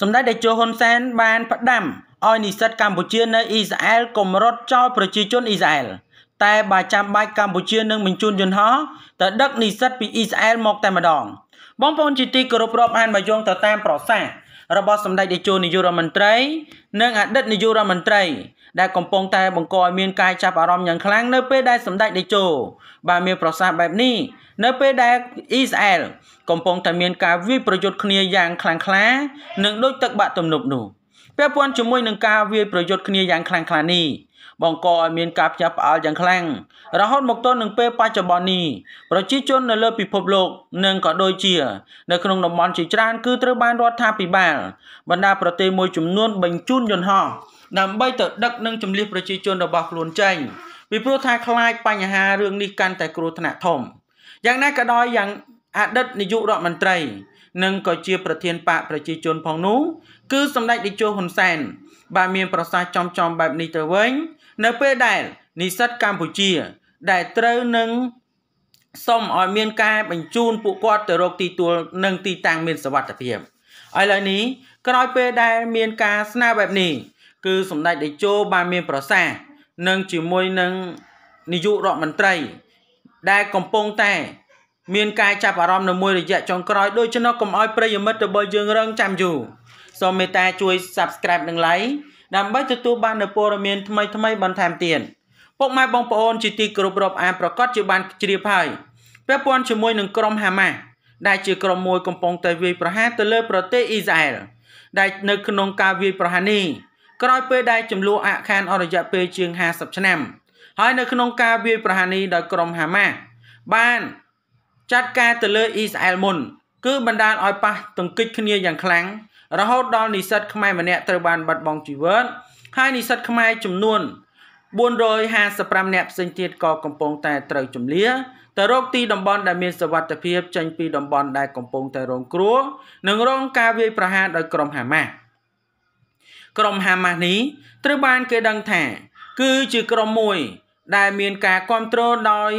សម្ដេចតេជោហ៊ុនសែនបានផ្ដាំឲ្យនិស្សិតកម្ពុជានៅអ៊ីស្រាអែលកុំរត់ចោលប្រជាជនអ៊ីស្រាអែលតែបើចាំបាច់កម្ពុជានឹងបញ្ជូនយន្តហោះទៅដឹកនិស្សិត ពីអ៊ីស្រាអែលមកតែម្ដង បងប្អូនជាទីគោរពរាប់អានមកយងទៅតាមប្រសាសន៍របស់សម្ដេចតេជោនាយករដ្ឋមន្ត្រីនិងអតីតនាយករដ្ឋមន្ត្រី ដែលកំពុងតែបង្កឲ្យមានការចាប់អារម្មណ៍យ៉ាងខ្លាំងនៅពេលដែលសម្ដេចតេជោបានមានប្រសាសន៍បែបនេះ នៅពេលដែលអ៊ីស្រាអែលកំពុងតែមាន ការវាយប្រយុទ្ធគ្នាយ៉ាងខ្លាំងក្លានិងដូចទឹកបាក់ទំនប់នោះ។ពាក់ព័ន្ធជាមួយនឹងការវាយប្រយុទ្ធគ្នាយ៉ាងខ្លាំងក្លានេះបង្កឲ្យមានការផ្ទះផ្អើលយ៉ាងខ្លាំងរហូតមកទល់នឹងពេលបច្ចុប្បន្ននេះប្រជាជននៅលើពិភពលោកនិងក៏ដូចជា នៅក្នុងតំបន់ជាច្រើនគឺត្រូវបានរដ្ឋាភិបាល បណ្ដាប្រទេសមួយចំនួនបញ្ជូនយន្តហោះដើម្បីទៅដឹកនិងជំនះប្រជាជនរបស់ខ្លួនចេញពីព្រោះថាខ្លាច បញ្ហារឿងនេះកាន់តែគ្រោះថ្នាក់ធំយ៉ាងណាក៏ដោយយ៉ាងអតីតនាយករដ្ឋមន្ត្រីនិងក៏ជាប្រធានបកប្រជាជនផងនោះគឺសម្ដេចតេជោហ៊ុនសែន បានមានប្រសាសន៍ចំចំបែបនេះទៅវិញនៅ ពេលដែលនិស្សិតកម្ពុជា ដែលត្រូវនឹងសូមឲ្យមានការបញ្ជូនពួកគាត់ទៅរកទីទួលនិងទីតាំងមានសវត្ថិភាពឥឡូវនេះក្រោយពេលដែលមានការស្នើបែបនេះគឺសម្ដេចតេជោបានមានប្រសាសន៍និងជាមួយនឹងនាយករដ្ឋមន្ត្រី ដែលកំពុងតែមានការចាប់អារម្មណ៍នៅមួយរយៈចុងក្រោយដូច្នោះកុំឲ្យប្រិយមិត្តរបស់យើងរងចាំយូរសូមមេត្តាជួយ Subscribe និង Like ដើម្បីទទួលបាននូវព័ត៌មានថ្មីៗបន្ថែមទៀតពុកម៉ែបងប្អូនជាទីគោរពរាប់អានប្រកាសជាបានជ្រាបហើយពាក់ព័ន្ធជាមួយនឹងក្រុមហាម៉ាស់ដែលជាក្រុមមួយកំពុងតែវាយប្រហារទៅលើប្រទេសអ៊ីស្រាអែលដែលនៅក្នុងការវាយប្រហារនេះក្រោយពេលដែលចំនួនអាខានអររយៈពេលជាង50ឆ្នាំហើយនៅក្នុងការវាយប្រហារនេះដោយក្រុមហាម៉ាស់បានចាត់ការទៅលើអ៊ីស្រាអែលមុនគឺបណ្ដាលឲ្យប៉ះទង្គិចគ្នាយ៉ាងខ្លាំងរហូតដល់និស្សិតខ្មែរម្នាក់ត្រូវបានបាត់បង់ជីវិតហើយនិស្សិតខ្មែរចំនួន455នាក់ផ្សេងទៀតក៏កំពុងតែត្រូវជំនះទៅរកទីតំបន់ដែលមានសវត្ថភាពចេញពីតំបន់ដែលកំពុងតែរងគ្រោះនិងរងការវាយប្រហារដោយក្រុមហាម៉ាស់ក្រុមហាម៉ាស់នេះ ត្រូវបានគេដឹងថា គឺជាក្រុមមួយដែលមានការគ្រប់គ្រងដោយ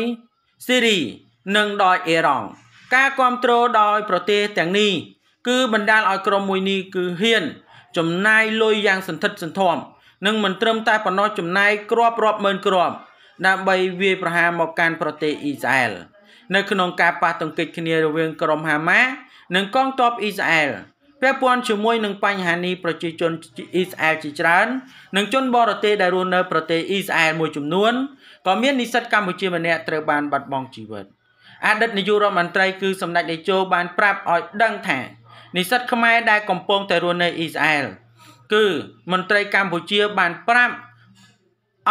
សេរីនិងដោយអ៊ីរ៉ង់ការគ្រប់គ្រងដោយប្រទេសទាំងនេះគឺបណ្ដាលឲ្យក្រុមមួយនេះគឺហ៊ាន ចំណាយលុយយ៉ាងសន្ធឹកសន្ធាប់និងមិនត្រឹមតែប៉ុណ្ណោះចំណាយគ្រាប់រាប់ម៉ឺនគ្រាប់ដើម្បីវាយប្រហារមកកាន់ប្រទេសអ៊ីស្រាអែលនៅក្នុងការប៉ះទង្គិចគ្នារវាងក្រុមហាម៉ានិងកងទ័ពអ៊ីស្រាអែលពាក់ព័ន្ធជាមួយនឹងបញ្ហានេះប្រជាជនអ៊ីស្រាអែលជាច្រើននិងជនបរទេសដែលរស់នៅប្រទេសអ៊ីស្រាអែលមួយចំនួនក៏មាននិស្សិតកម្ពុជាម្នាក់ត្រូវបានបាត់បង់ជីវិតអតីតនាយករដ្ឋមន្ត្រីគឺសម្ដេចតេជោបានប្រាប់ឲ្យដឹងថានិស្សិតខ្មែរដែលកំពុងតែរស់នៅអ៊ីស្រាអែលគឺមន្ត្រីកម្ពុជាបានប្រាប់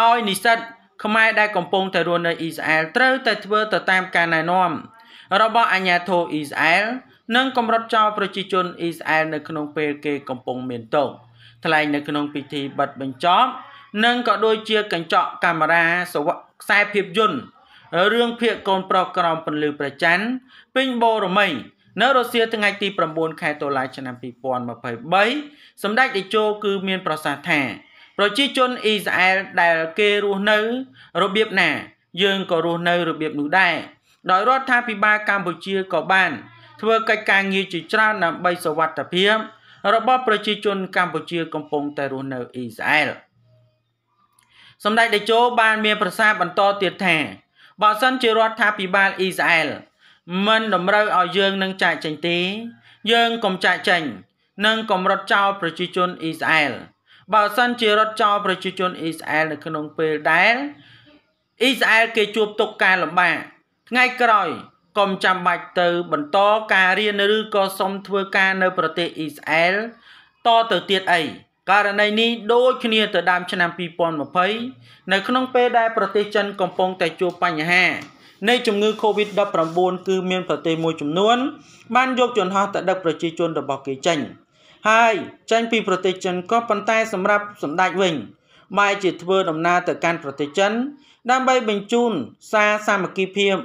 ឲ្យនិស្សិតខ្មែរដែលកំពុងតែរស់នៅអ៊ីស្រាអែលត្រូវតែធ្វើទៅតាម ការណែនាំ របស់អាជ្ញាធរអ៊ីស្រាអែលនិងកម្រិតចោលប្រជាជនអ៊ីស្រាអែលនៅក្នុងពេលគេកំពុងមានទោសថ្លែងនៅក្នុងពិធីបិទបញ្ចប់និងក៏ដូចជាកញ្ចក់កាមេរ៉ាខ្សែភាពយន្តរឿងភាកកូនប្រុសក្រោមពន្លឺព្រះច័ន្ទពេញបូរមី នៅរុស្ស៊ីថ្ងៃទី9ខែតុលាឆ្នាំ2023សម្ដេចតេជោគឺមានប្រសាសន៍ថាប្រជាជនអ៊ីស្រាអែលដែលគេរស់នៅរបៀបណា យើងក៏រស់នៅ របៀបនោះដែរដោយរដ្ឋាភិបាលកម្ពុជាក៏បាន ធ្វើកិច្ចការងារជាច្រើនដើម្បីសวัสดิភាព របស់ប្រជាជនកម្ពុជា កំពុងតែរស់នៅអ៊ីស្រាអែលសម្ដេចតេជោបាន មានប្រសាសន៍បន្តទៀតថាបើសិនជារដ្ឋាភិបាលអ៊ីស្រាអែលមិនតម្រូវឲ្យយើងនឹងចាក់ចេញទេ យើងកុំចាក់ចេញនិងកុំរត់ចោលប្រជាជនអ៊ីស្រាអែលបើសិនជារត់ចោលប្រជាជនអ៊ីស្រាអែលនៅក្នុងពេលដែលអ៊ីស្រាអែលគេជួបទុកការលំបាកថ្ងៃក្រោយកុំចាំបាច់ទៅ បន្តការរៀនឬក៏សុំធ្វើការនៅ ប្រទេសអ៊ីស្រាអែលតទៅទៀតអីករណីនេះដូចគ្នាទៅដើមឆ្នាំ2020នៅក្នុងពេលដែលប្រទេសចិនកំពុងតែជួបបញ្ហានៃជំងឺ Covid-19 គឺមានប្រទេសមួយចំនួន បានយកជនហោះទៅដឹកប្រជាជនរបស់គេចេញហើយចេញពីប្រទេសចិនក៏ប៉ុន្តែសម្រាប់សម្ដេចវិញបែរជាធ្វើដំណើរទៅកាន់ប្រទេសចិនដើម្បីបញ្ជូនសារសាមគ្គីភាព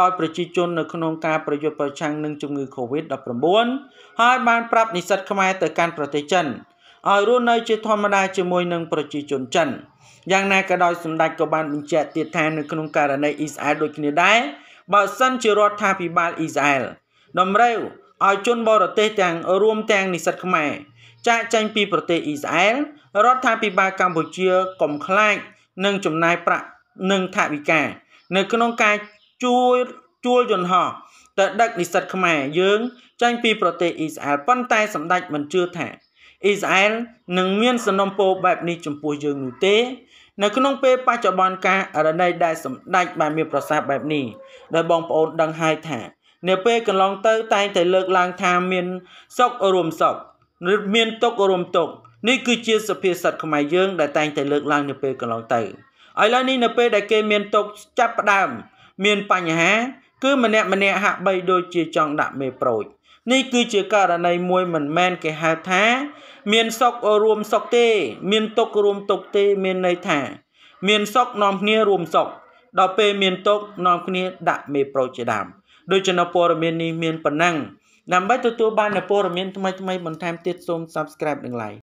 ដោយប្រជាជននៅក្នុងការប្រយុទ្ធប្រឆាំងនឹងជំងឺ Covid-19 ហើយបានប្រាប់និស្សិតខ្មែរទៅកាន់ប្រទេសចិនឲ្យរស់នៅជាធម្មតាជាមួយនឹងប្រជាជនចិនយ៉ាងណាក៏ដោយសម្ដេចក៏បានបញ្ជាក់ទៀតថានៅក្នុងករណីអ៊ីស្រាអែលដូចគ្នាដែរបើសិនជារដ្ឋាភិបាលអ៊ីស្រាអែលតម្រូវឲ្យជនបរទេសទាំងរួមទាំងនិស្សិតខ្មែរចាកចេញពីប្រទេសអ៊ីស្រាអែលរដ្ឋាភិបាលកម្ពុជាកុំខ្លាចនឹងចំណាយប្រាក់និងថវិកានៅក្នុងការជួយជួលយន្តហោះទៅដឹកនិស្សិតខ្មែរយើងចេញពីប្រទេសអ៊ីស្រាអែលប៉ុន្តែសម្ដេចមិនជឿថាអ៊ីស្រាអែលនឹងមានសំណពោបែបនេះចំពោះយើងនោះទេ នៅក្នុងពេលបច្ចុប្បន្នការរណីដែលសម្ដេចបានមានប្រសាសន៍បែបនេះដែលបងប្អូនដឹងហើយថានៅពេលកន្លងទៅតែងតែលើកឡើងថាមានសុខរួមសុខឬមានទុក្ខរួមទុក្ខនេះគឺជាសុភាសិតខ្មែរយើងដែលតែងតែលើកឡើងនៅពេលកន្លងទៅឥឡូវនេះនៅពេលដែលគេ មានទុក្ខចាប់ផ្ដើមមានបញ្ហា គឺម្នាក់ម្នាក់ហាក់បីដូចជាចង់ដាក់មេប្រូចនេះគឺជាករណីមួយមិនមែនគេហៅថាមានសុខរួមសុខទេមានទុក្ខរួមទុក្ខទេ មានន័យថាមានសុខនាំគ្នារួមសុខដល់ពេលមានទុក្ខនាំគ្នាដាក់មេប្រូចជាដើមដូច្នេះព័ត៌មាននេះមានប៉ុណ្ណឹង ដើម្បីទទួលបាននូវព័ត៌មានថ្មីៗបន្ថែមទៀតសូម Subscribe និង Like